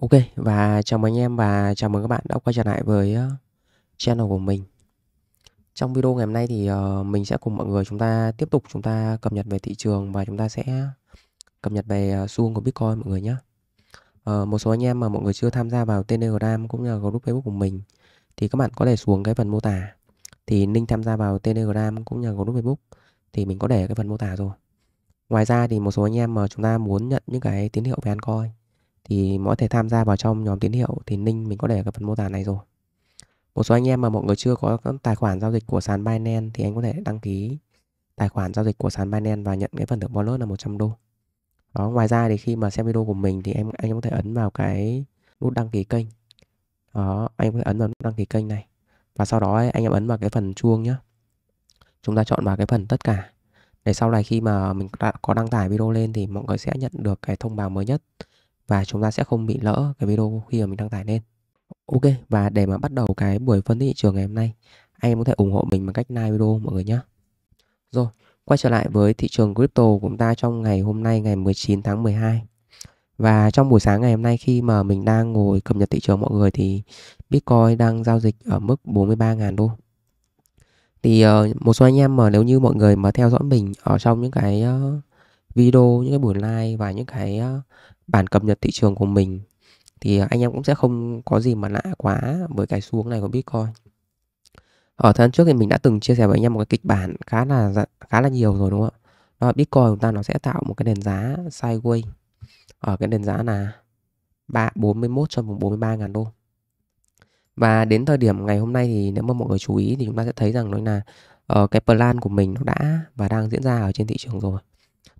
Ok, và chào mừng anh em và chào mừng các bạn đã quay trở lại với ờ, channel của mình. Trong video ngày hôm nay thì ờ, mình sẽ cùng mọi người chúng ta tiếp tục chúng ta cập nhật về thị trường và chúng ta sẽ cập nhật về ờ, xu hướng của Bitcoin mọi người nhé. Một số anh em mà mọi người chưa tham gia vào Telegram cũng như là group Facebook của mình thì các bạn có thể xuống cái phần mô tả thì link tham gia vào Telegram cũng như là group Facebook thì mình có để cái phần mô tả rồi. Ngoài ra thì một số anh em mà chúng ta muốn nhận những cái tín hiệu về altcoin thì mọi thể tham gia vào trong nhóm tín hiệu thì link mình có để ở phần mô tả này rồi một số anh em mà mọi người chưa có tài khoản giao dịch của sàn Binance thì anh có thể đăng ký tài khoản giao dịch của sàn Binance và nhận cái phần thưởng bonus là 100 đô. Đó, ngoài ra thì khi mà xem video của mình thì em anh có thể ấn vào cái nút đăng ký kênh. Đó, anh có thể ấn vào nút đăng ký kênh này. Và sau đó ấy, anh em ấn vào cái phần chuông nhé. Chúng ta chọn vào cái phần tất cả. Để sau này khi mà mình đã có đăng tải video lên thì mọi người sẽ nhận được cái thông báo mới nhất và chúng ta sẽ không bị lỡ cái video khi mà mình đăng tải lên. Ok và để mà bắt đầu cái buổi phân tích thị trường ngày hôm nay, anh em có thể ủng hộ mình bằng cách like video mọi người nhé. Rồi, quay trở lại với thị trường crypto của chúng ta trong ngày hôm nay ngày 19 tháng 12. Và trong buổi sáng ngày hôm nay khi mà mình đang ngồi cập nhật thị trường mọi người thì Bitcoin đang giao dịch ở mức 43.000 đô. Thì uh, một số anh em mà nếu như mọi người mà theo dõi mình ở trong những cái uh, video, những cái buổi live và những cái uh, bản cập nhật thị trường của mình thì à, anh em cũng sẽ không có gì mà lạ quá với cái xu hướng này của Bitcoin. Ở thời gian trước thì mình đã từng chia sẻ với anh em một cái kịch bản khá là dạ, khá là nhiều rồi đúng không ạ? Đó, Bitcoin chúng ta nó sẽ tạo một cái nền giá sideways ở cái nền giá là 3 41 cho vùng 43 ngàn đô. Và đến thời điểm ngày hôm nay thì nếu mà mọi người chú ý thì chúng ta sẽ thấy rằng nó là uh, cái plan của mình nó đã và đang diễn ra ở trên thị trường rồi.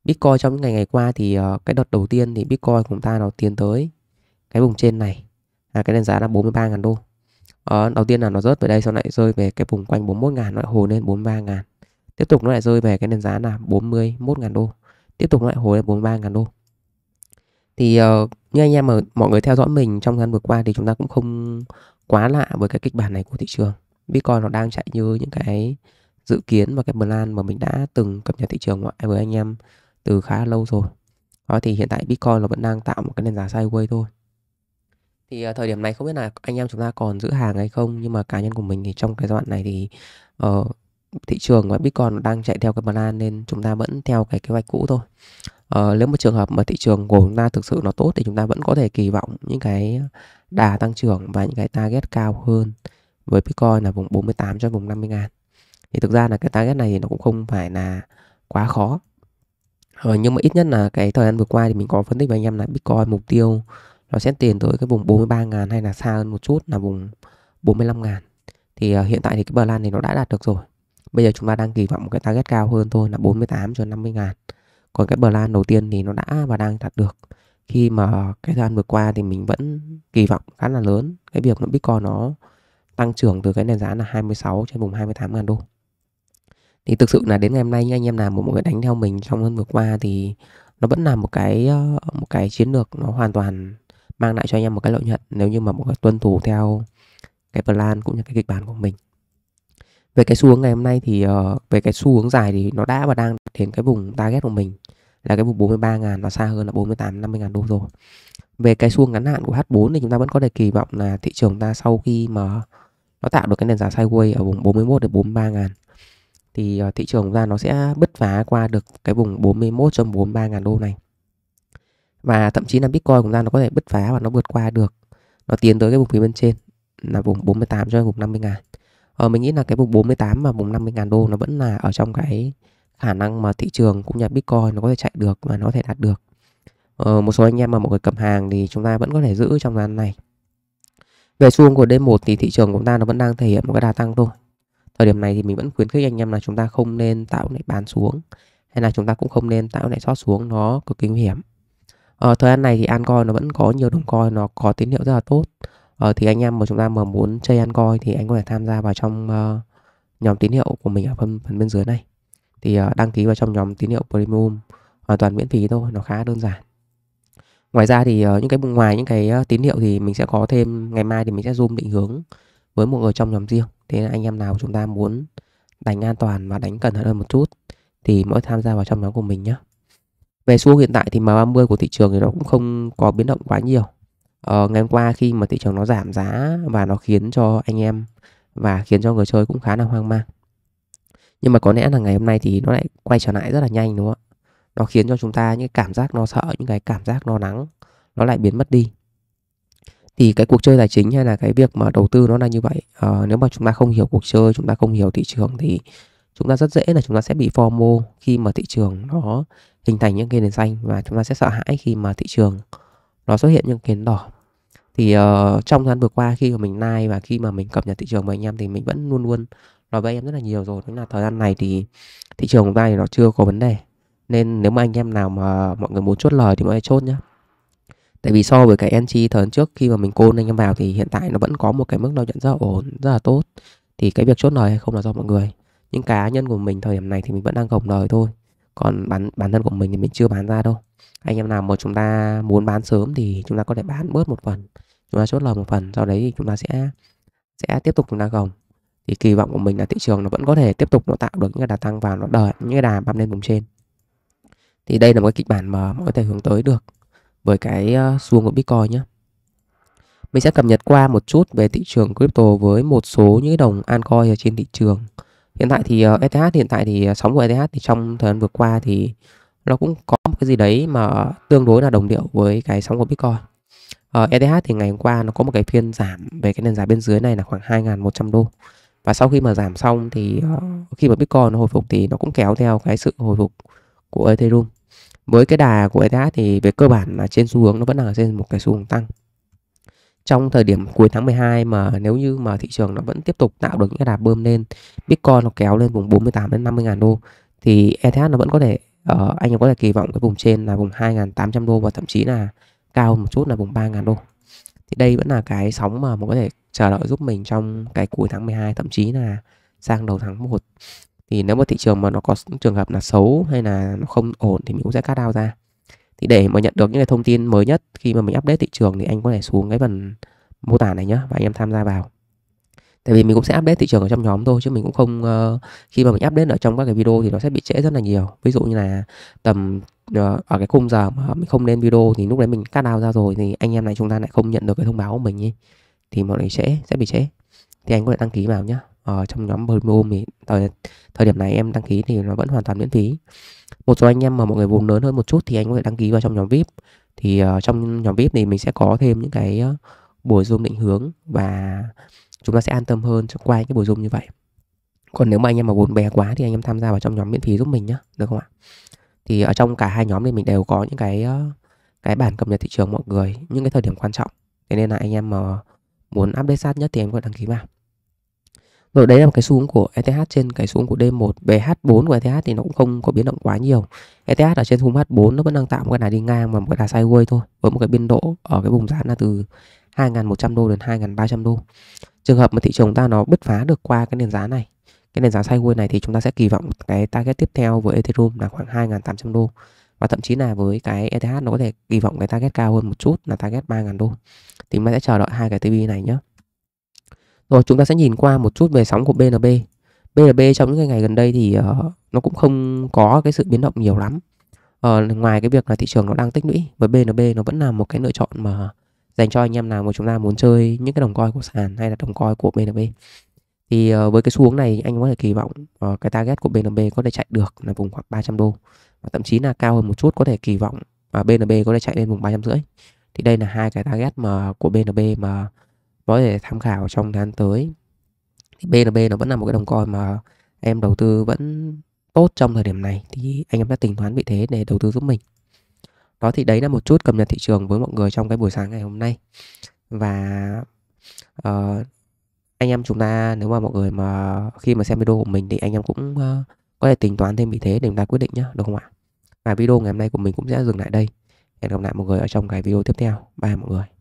Bitcoin trong những ngày ngày qua thì ờ, cái đợt đầu tiên thì Bitcoin của chúng ta nó tiến tới cái vùng trên này là cái nền giá là 43.000 đô. Uh, đầu tiên là nó rớt về đây sau lại rơi về cái vùng quanh 41.000 nó lại hồi lên 43.000. Tiếp tục nó lại rơi về cái nền giá là 41.000 đô. Tiếp tục nó lại hồi lên 43.000 đô. Thì uh, như anh em mà mọi người theo dõi mình trong ngăn vừa qua thì chúng ta cũng không quá lạ với cái kịch bản này của thị trường. Bitcoin nó đang chạy như những cái dự kiến và cái plan mà mình đã từng cập nhật thị trường với anh em từ khá lâu rồi đó thì hiện tại Bitcoin nó vẫn đang tạo một cái nền giá sideways thôi thì uh, thời điểm này không biết là anh em chúng ta còn giữ hàng hay không nhưng mà cá nhân của mình thì trong cái giai đoạn này thì uh, thị trường và Bitcoin đang chạy theo cái plan nên chúng ta vẫn theo cái kế hoạch cũ thôi uh, nếu một trường hợp mà thị trường của chúng ta thực sự nó tốt thì chúng ta vẫn có thể kỳ vọng những cái đà tăng trưởng và những cái target cao hơn với Bitcoin là vùng 48 cho vùng 50 ngàn thì thực ra là cái target này thì nó cũng không phải là quá khó Ờ, nhưng mà ít nhất là cái thời gian vừa qua thì mình có phân tích với anh em là Bitcoin mục tiêu nó sẽ tiền tới cái vùng 43 ngàn hay là xa hơn một chút là vùng 45 ngàn. Thì uh, hiện tại thì cái plan thì nó đã đạt được rồi. Bây giờ chúng ta đang kỳ vọng một cái target cao hơn thôi là 48 cho 50 ngàn. Còn cái plan đầu tiên thì nó đã và đang đạt được. Khi mà cái thời gian vừa qua thì mình vẫn kỳ vọng khá là lớn cái việc mà Bitcoin nó tăng trưởng từ cái nền giá là 26 trên vùng 28 ngàn đô thì thực sự là đến ngày hôm nay những anh em nào một người đánh theo mình trong hơn vừa qua thì nó vẫn là một cái ờ, một cái chiến lược nó hoàn toàn mang lại cho anh em một cái lợi nhuận nếu như mà mọi người tuân thủ theo cái plan cũng như cái kịch bản của mình về cái xu hướng ngày hôm nay thì ờ, về cái xu hướng dài thì nó đã và đang đến cái vùng target của mình là cái vùng 43 ngàn nó xa hơn là 48 50 ngàn đô rồi về cái xu hướng ngắn hạn của H4 thì chúng ta vẫn có thể kỳ vọng là thị trường ta sau khi mà nó tạo được cái nền giá sideways ở vùng 41 đến 43 ngàn thì ờ, thị trường chúng ta nó sẽ bứt phá qua được cái vùng 41.43 ngàn đô này và thậm chí là Bitcoin cũng ra nó có thể bứt phá và nó vượt qua được nó tiến tới cái vùng phía bên trên là vùng 48 cho đến vùng 50 ngàn ờ, mình nghĩ là cái vùng 48 và vùng 50 ngàn đô nó vẫn là ở trong cái khả năng mà thị trường cũng như Bitcoin nó có thể chạy được và nó có thể đạt được ờ, một số anh em mà mọi người cầm hàng thì chúng ta vẫn có thể giữ trong gian này về xu hướng của D1 thì thị trường của chúng ta nó vẫn đang thể hiện một cái đà tăng thôi thời điểm này thì mình vẫn khuyến khích anh em là chúng ta không nên tạo lại bán xuống hay là chúng ta cũng không nên tạo lại sót xuống nó cực kỳ nguy hiểm ở ờ, thời gian này thì an coi nó vẫn có nhiều đồng coi nó có tín hiệu rất là tốt ờ, thì anh em mà chúng ta mà muốn chơi an coi thì anh có thể tham gia vào trong uh, nhóm tín hiệu của mình ở phần, phần bên dưới này thì uh, đăng ký vào trong nhóm tín hiệu premium hoàn toàn miễn phí thôi nó khá đơn giản ngoài ra thì uh, những cái ngoài những cái uh, tín hiệu thì mình sẽ có thêm ngày mai thì mình sẽ zoom định hướng với một người trong nhóm riêng thế nên anh em nào chúng ta muốn đánh an toàn và đánh cẩn thận hơn một chút thì mỗi tham gia vào trong nhóm của mình nhé về xu hiện tại thì M30 của thị trường thì nó cũng không có biến động quá nhiều ờ, ngày hôm qua khi mà thị trường nó giảm giá và nó khiến cho anh em và khiến cho người chơi cũng khá là hoang mang nhưng mà có lẽ là ngày hôm nay thì nó lại quay trở lại rất là nhanh đúng không ạ nó khiến cho chúng ta những cảm giác lo sợ những cái cảm giác lo lắng nó lại biến mất đi thì cái cuộc chơi tài chính hay là cái việc mà đầu tư nó là như vậy à, nếu mà chúng ta không hiểu cuộc chơi chúng ta không hiểu thị trường thì chúng ta rất dễ là chúng ta sẽ bị FOMO khi mà thị trường nó hình thành những cái nền xanh và chúng ta sẽ sợ hãi khi mà thị trường nó xuất hiện những cái nền đỏ thì uh, trong thời gian vừa qua khi mà mình like và khi mà mình cập nhật thị trường với anh em thì mình vẫn luôn luôn nói với anh em rất là nhiều rồi tức là thời gian này thì thị trường của ta thì nó chưa có vấn đề nên nếu mà anh em nào mà mọi người muốn chốt lời thì mọi người chốt nhé tại vì so với cái entry thời trước khi mà mình côn anh em vào thì hiện tại nó vẫn có một cái mức lợi nhuận rất là ổn rất là tốt thì cái việc chốt lời hay không là do mọi người những cá nhân của mình thời điểm này thì mình vẫn đang gồng lời thôi còn bản bản thân của mình thì mình chưa bán ra đâu anh em nào mà chúng ta muốn bán sớm thì chúng ta có thể bán bớt một phần chúng ta chốt lời một phần sau đấy thì chúng ta sẽ sẽ tiếp tục chúng ta gồng thì kỳ vọng của mình là thị trường nó vẫn có thể tiếp tục nó tạo được những cái đà tăng và nó đợi những cái đà băm lên vùng trên thì đây là một cái kịch bản mà mọi người có thể hướng tới được với cái ờ, xuông của Bitcoin nhé. Mình sẽ cập nhật qua một chút về thị trường crypto với một số những đồng altcoin ở trên thị trường. Hiện tại thì ờ, ETH hiện tại thì ờ, sóng của ETH thì trong thời gian vừa qua thì nó cũng có một cái gì đấy mà tương đối là đồng điệu với cái sóng của Bitcoin. Ở ETH thì ngày hôm qua nó có một cái phiên giảm về cái nền giá bên dưới này là khoảng 2.100 đô. Và sau khi mà giảm xong thì khi mà Bitcoin nó hồi phục thì nó cũng kéo theo cái sự hồi phục của Ethereum với cái đà của ETH thì về cơ bản là trên xu hướng nó vẫn là trên một cái xu hướng tăng trong thời điểm cuối tháng 12 mà nếu như mà thị trường nó vẫn tiếp tục tạo được những cái đà bơm lên Bitcoin nó kéo lên vùng 48 đến 50 ngàn đô thì ETH nó vẫn có thể uh, anh em có thể kỳ vọng cái vùng trên là vùng 2.800 đô và thậm chí là cao một chút là vùng 3 ngàn đô thì đây vẫn là cái sóng mà mình có thể chờ đợi giúp mình trong cái cuối tháng 12 thậm chí là sang đầu tháng 1 thì nếu mà thị trường mà nó có trường hợp là xấu hay là nó không ổn thì mình cũng sẽ cắt out ra thì để mà nhận được những cái thông tin mới nhất khi mà mình update thị trường thì anh có thể xuống cái phần mô tả này nhé và anh em tham gia vào tại vì mình cũng sẽ update thị trường ở trong nhóm thôi chứ mình cũng không uh, khi mà mình update ở trong các cái video thì nó sẽ bị trễ rất là nhiều ví dụ như là tầm uh, ở cái khung giờ mà mình không lên video thì lúc đấy mình cắt out ra rồi thì anh em này chúng ta lại không nhận được cái thông báo của mình ý. thì mọi người trễ sẽ bị trễ thì anh có thể đăng ký vào nhá ở ờ, trong nhóm Premium thì thời thời điểm này em đăng ký thì nó vẫn hoàn toàn miễn phí. Một số anh em mà mọi người vốn lớn hơn một chút thì anh có thể đăng ký vào trong nhóm VIP. Thì uh, trong nhóm VIP thì mình sẽ có thêm những cái uh, buổi zoom định hướng và chúng ta sẽ an tâm hơn qua những cái buổi zoom như vậy. Còn nếu mà anh em mà vốn bé quá thì anh em tham gia vào trong nhóm miễn phí giúp mình nhé, được không ạ? Thì ở trong cả hai nhóm thì mình đều có những cái uh, cái bản cập nhật thị trường mọi người, những cái thời điểm quan trọng. Thế nên là anh em mà muốn update sát nhất thì em có đăng ký vào. Rồi đấy là một cái xuống của ETH trên cái xuống của D1 Về H4 của ETH thì nó cũng không có biến động quá nhiều ETH ở trên vùng H4 nó vẫn đang tạo một cái đà đi ngang và một cái đà sideways thôi Với một cái biên độ ở cái vùng giá là từ 2.100 đô đến 2.300 đô Trường hợp mà thị trường ta nó bứt phá được qua cái nền giá này Cái nền giá sideways này thì chúng ta sẽ kỳ vọng cái target tiếp theo với Ethereum là khoảng 2.800 đô và thậm chí là với cái ETH nó có thể kỳ vọng cái target cao hơn một chút là target 3.000 đô thì chúng sẽ chờ đợi hai cái TV này nhé rồi chúng ta sẽ nhìn qua một chút về sóng của BNB. BNB trong những ngày gần đây thì uh, nó cũng không có cái sự biến động nhiều lắm. Uh, ngoài cái việc là thị trường nó đang tích lũy với BNB nó vẫn là một cái lựa chọn mà dành cho anh em nào mà chúng ta muốn chơi những cái đồng coi của sàn hay là đồng coi của BNB. Thì uh, với cái xu hướng này anh có thể kỳ vọng uh, cái target của BNB có thể chạy được là vùng khoảng 300 đô và thậm chí là cao hơn một chút có thể kỳ vọng uh, BNB có thể chạy lên vùng 350. Thì đây là hai cái target mà của BNB mà có thể tham khảo trong tháng tới BNB nó vẫn là một cái đồng coin mà em đầu tư vẫn tốt trong thời điểm này thì anh em đã tính toán vị thế để đầu tư giúp mình đó thì đấy là một chút cập nhật thị trường với mọi người trong cái buổi sáng ngày hôm nay và uh, anh em chúng ta nếu mà mọi người mà khi mà xem video của mình thì anh em cũng uh, có thể tính toán thêm vị thế để chúng ta quyết định nhá được không ạ và video ngày hôm nay của mình cũng sẽ dừng lại đây hẹn gặp lại mọi người ở trong cái video tiếp theo bye mọi người